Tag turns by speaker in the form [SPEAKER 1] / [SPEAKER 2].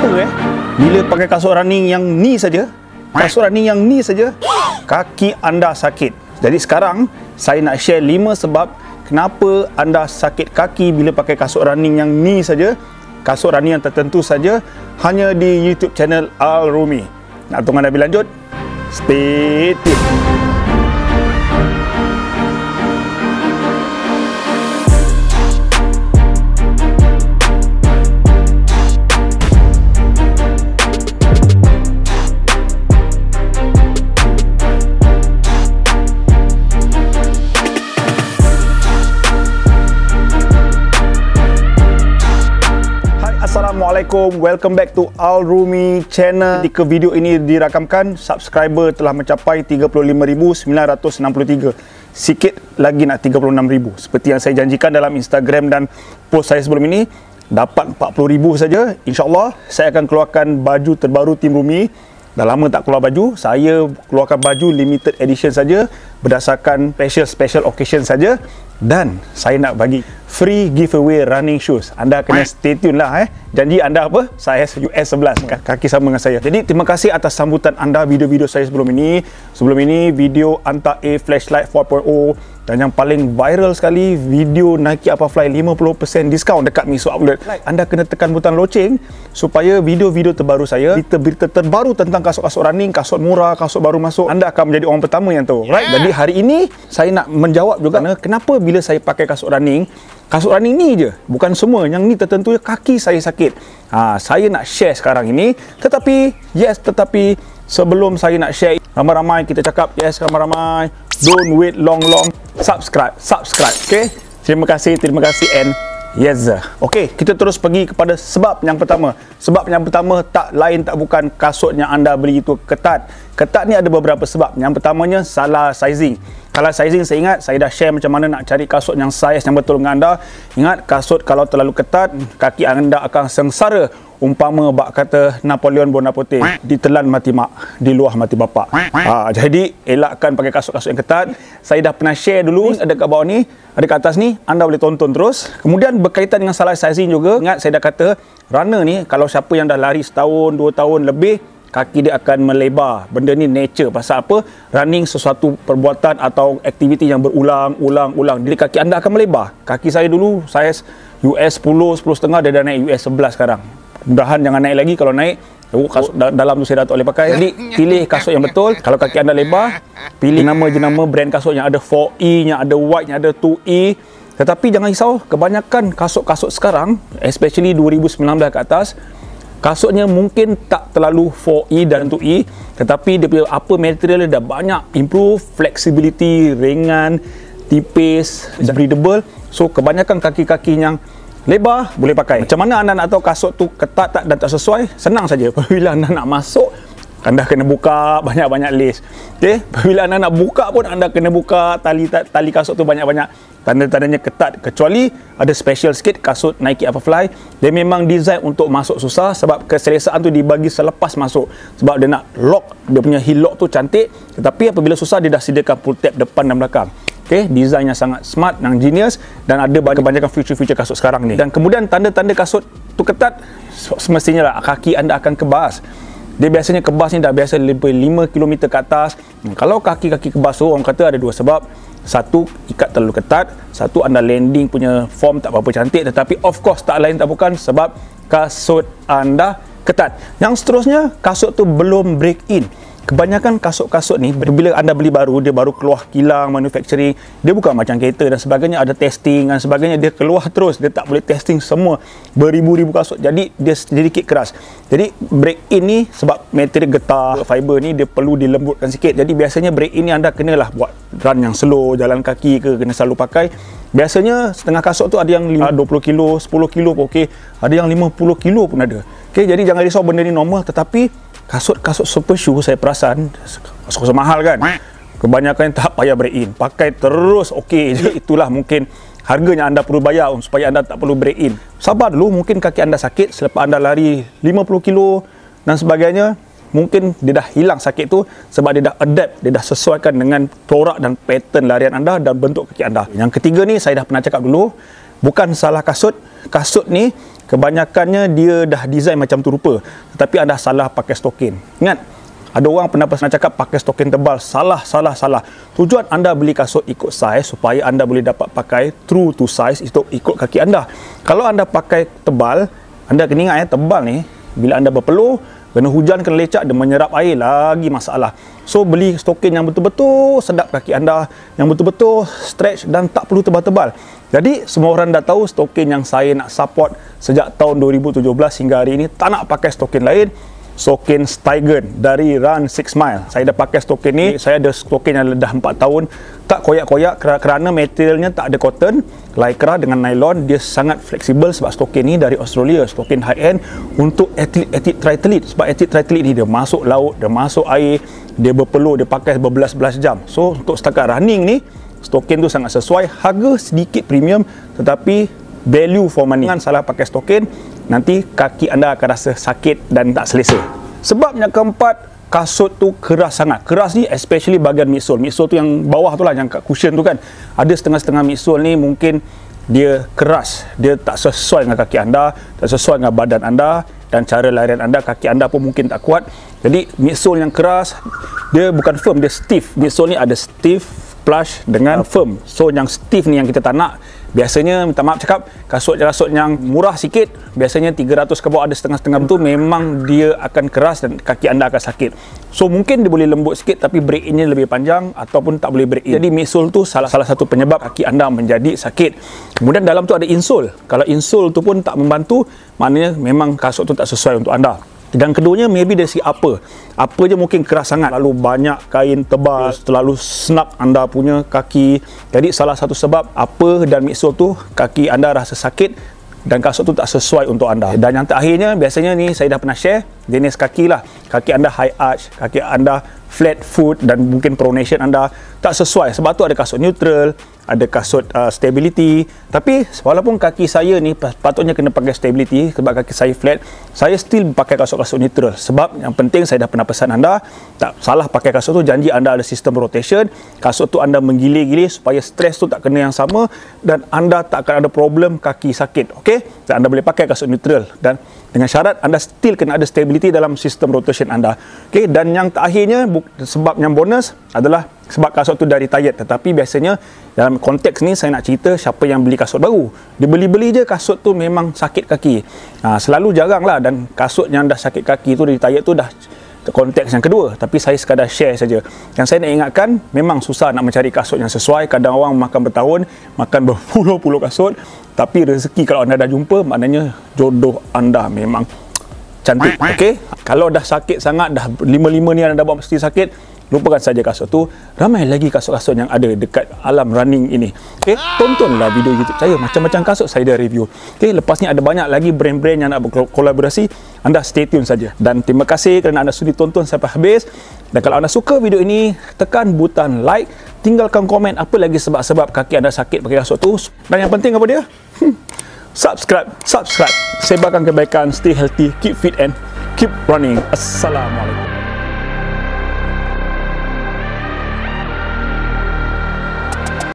[SPEAKER 1] apa eh? Bila pakai kasut running yang ni saja, kasut running yang ni saja, kaki anda sakit. Jadi sekarang saya nak share 5 sebab kenapa anda sakit kaki bila pakai kasut running yang ni saja, kasut running yang tertentu saja hanya di YouTube channel Al Rumi. Nak tunggu anda lebih lanjut? Stay tuned. Assalamualaikum Welcome back to Al Rumi Channel Ketika video ini dirakamkan Subscriber telah mencapai 35,963 Sikit lagi nak 36,000 Seperti yang saya janjikan dalam Instagram dan post saya sebelum ini Dapat 40,000 saja InsyaAllah saya akan keluarkan baju terbaru Tim Rumi Dah lama tak keluar baju Saya keluarkan baju limited edition saja berdasarkan special special occasion saja dan saya nak bagi free giveaway running shoes. Anda kena stay tune lah eh. Janji anda apa? Saya US 11 kan? kaki sama dengan saya. Jadi terima kasih atas sambutan anda video-video saya sebelum ini. Sebelum ini video Anta A Flashlight 4.0 dan yang paling viral sekali video Nike Apa Fly 50% discount dekat Miso Outlet. Anda kena tekan butang loceng supaya video-video terbaru saya, berita-berita terbaru tentang kasut-kasut running, kasut murah, kasut baru masuk, anda akan menjadi orang pertama yang tahu. Right? Jadi jadi hari ini saya nak menjawab juga kenapa bila saya pakai kasut running, kasut running ni je, bukan semua. Yang ni tertentunya kaki saya sakit. Ha, saya nak share sekarang ini. Tetapi yes, tetapi sebelum saya nak share ramai-ramai kita cakap yes ramai-ramai. Don't wait long long. Subscribe, subscribe. Okay. Terima kasih, terima kasih and Yes sir. Okay, kita terus pergi kepada sebab yang pertama. Sebab yang pertama tak lain tak bukan kasut yang anda beli itu ketat. Ketat ni ada beberapa sebab. Yang pertamanya salah sizing. Kalau sizing saya ingat saya dah share macam mana nak cari kasut yang saiz yang betul dengan anda. Ingat kasut kalau terlalu ketat kaki anda akan sengsara umpama bak kata Napoleon Bonaparte ditelan mati mak di luah mati bapa. ha, jadi elakkan pakai kasut-kasut yang ketat saya dah pernah share dulu ada kat bawah ni ada kat atas ni anda boleh tonton terus kemudian berkaitan dengan salah sizing juga ingat saya dah kata runner ni kalau siapa yang dah lari setahun dua tahun lebih kaki dia akan melebar benda ni nature pasal apa running sesuatu perbuatan atau aktiviti yang berulang ulang ulang jadi kaki anda akan melebar kaki saya dulu saya US 10 10 setengah dia dah naik US 11 sekarang mudahan jangan naik lagi kalau naik Oh, kasut da- dalam tu saya dah tak boleh pakai. Jadi pilih kasut yang betul. Kalau kaki anda lebar, pilih jenama nama brand kasut yang ada 4E, yang ada white, yang ada 2E. Tetapi jangan risau, kebanyakan kasut-kasut sekarang, especially 2019 ke atas, kasutnya mungkin tak terlalu 4E dan 2E, tetapi dia punya apa material dia dah banyak improve, flexibility, ringan, tipis, breathable. So kebanyakan kaki-kaki yang lebar boleh pakai macam mana anda nak tahu kasut tu ketat tak dan tak sesuai senang saja apabila anda nak masuk anda kena buka banyak-banyak lace okey apabila anda nak buka pun anda kena buka tali tali kasut tu banyak-banyak tanda-tandanya ketat kecuali ada special sikit kasut Nike Alphafly dia memang design untuk masuk susah sebab keselesaan tu dibagi selepas masuk sebab dia nak lock dia punya heel lock tu cantik tetapi apabila susah dia dah sediakan pull tab depan dan belakang okay, design yang sangat smart dan genius dan ada banyak kebanyakan future-future kasut sekarang ni dan kemudian tanda-tanda kasut tu ketat semestinya lah kaki anda akan kebas dia biasanya kebas ni dah biasa lebih 5km ke atas hmm, kalau kaki-kaki kebas tu orang kata ada dua sebab satu ikat terlalu ketat satu anda landing punya form tak apa-apa cantik tetapi of course tak lain tak bukan sebab kasut anda ketat yang seterusnya kasut tu belum break in Kebanyakan kasut-kasut ni bila anda beli baru dia baru keluar kilang manufacturing dia bukan macam kereta dan sebagainya ada testing dan sebagainya dia keluar terus dia tak boleh testing semua beribu-ribu kasut jadi dia sedikit keras. Jadi break in ni sebab material getah fiber ni dia perlu dilembutkan sikit. Jadi biasanya break in ni anda kenalah buat run yang slow jalan kaki ke kena selalu pakai. Biasanya setengah kasut tu ada yang 20 kilo, 10 kilo pun okey, ada yang 50 kilo pun ada. okay jadi jangan risau benda ni normal tetapi kasut-kasut super shoe saya perasan kasut-kasut mahal kan kebanyakan tak payah break in pakai terus okey je ya. itulah mungkin harganya anda perlu bayar supaya anda tak perlu break in sabar dulu mungkin kaki anda sakit selepas anda lari 50 kilo dan sebagainya mungkin dia dah hilang sakit tu sebab dia dah adapt dia dah sesuaikan dengan corak dan pattern larian anda dan bentuk kaki anda yang ketiga ni saya dah pernah cakap dulu bukan salah kasut kasut ni kebanyakannya dia dah design macam tu rupa tetapi anda salah pakai stokin ingat ada orang pernah pernah cakap pakai stokin tebal salah salah salah tujuan anda beli kasut ikut size supaya anda boleh dapat pakai true to size itu ikut kaki anda kalau anda pakai tebal anda kena ingat ya tebal ni bila anda berpeluh Kena hujan, kena lecak, dia menyerap air lagi masalah. So, beli stokin yang betul-betul sedap kaki anda, yang betul-betul stretch dan tak perlu tebal-tebal. Jadi, semua orang dah tahu stokin yang saya nak support sejak tahun 2017 hingga hari ini, tak nak pakai stokin lain. Stoken Steigen dari Run 6 Mile Saya dah pakai stoken ni, saya ada stoken yang dah 4 tahun Tak koyak-koyak kerana materialnya tak ada cotton Lycra dengan nylon, dia sangat fleksibel sebab stoken ni dari Australia Stoken high end untuk atlet-atlet triathlete Sebab atlet triathlete ni dia masuk laut, dia masuk air Dia berpeluh, dia pakai berbelas-belas jam So untuk setakat running ni, stoken tu sangat sesuai Harga sedikit premium tetapi value for money Jangan salah pakai stoken nanti kaki anda akan rasa sakit dan tak selesa. Sebab yang keempat, kasut tu keras sangat. Keras ni especially bagian midsole. Midsole tu yang bawah tu lah, yang kat cushion tu kan. Ada setengah-setengah midsole ni mungkin dia keras. Dia tak sesuai dengan kaki anda, tak sesuai dengan badan anda dan cara larian anda, kaki anda pun mungkin tak kuat. Jadi midsole yang keras, dia bukan firm, dia stiff. Midsole ni ada stiff, plush dengan firm. So yang stiff ni yang kita tak nak, Biasanya minta maaf cakap kasut rasut yang murah sikit biasanya 300 kebawah ada setengah-setengah tu memang dia akan keras dan kaki anda akan sakit. So mungkin dia boleh lembut sikit tapi break innya lebih panjang ataupun tak boleh break in. Jadi midsole tu salah salah satu penyebab kaki anda menjadi sakit. Kemudian dalam tu ada insole. Kalau insole tu pun tak membantu maknanya memang kasut tu tak sesuai untuk anda dan keduanya maybe dari segi apa apa je mungkin keras sangat lalu banyak kain tebal yes. terlalu snug anda punya kaki jadi salah satu sebab apa dan mixture tu kaki anda rasa sakit dan kasut tu tak sesuai untuk anda dan yang terakhirnya biasanya ni saya dah pernah share jenis kaki lah kaki anda high arch kaki anda flat foot dan mungkin pronation anda tak sesuai sebab tu ada kasut neutral ada kasut uh, stability tapi walaupun kaki saya ni patutnya kena pakai stability sebab kaki saya flat saya still pakai kasut-kasut neutral sebab yang penting saya dah pernah pesan anda tak salah pakai kasut tu janji anda ada sistem rotation kasut tu anda menggili-gili supaya stres tu tak kena yang sama dan anda tak akan ada problem kaki sakit ok dan anda boleh pakai kasut neutral dan dengan syarat anda still kena ada stability dalam sistem rotation anda okay, dan yang terakhirnya sebab yang bonus adalah sebab kasut tu dari retired tetapi biasanya dalam konteks ni saya nak cerita siapa yang beli kasut baru dia beli-beli je kasut tu memang sakit kaki ha, selalu jarang dan kasut yang dah sakit kaki tu dari retired tu dah konteks yang kedua tapi saya sekadar share saja yang saya nak ingatkan memang susah nak mencari kasut yang sesuai kadang orang makan bertahun makan berpuluh-puluh kasut tapi rezeki kalau anda dah jumpa maknanya jodoh anda memang cantik okey kalau dah sakit sangat dah lima-lima ni anda buat mesti sakit lupakan saja kasut tu ramai lagi kasut-kasut yang ada dekat alam running ini okey tontonlah video YouTube saya macam-macam kasut saya dah review okey lepas ni ada banyak lagi brand-brand yang nak berkolaborasi anda stay tune saja dan terima kasih kerana anda sudi tonton sampai habis dan kalau anda suka video ini tekan butang like tinggalkan komen apa lagi sebab-sebab kaki anda sakit pakai kasut tu dan yang penting apa dia hmm. subscribe subscribe sebarkan kebaikan stay healthy keep fit and keep running assalamualaikum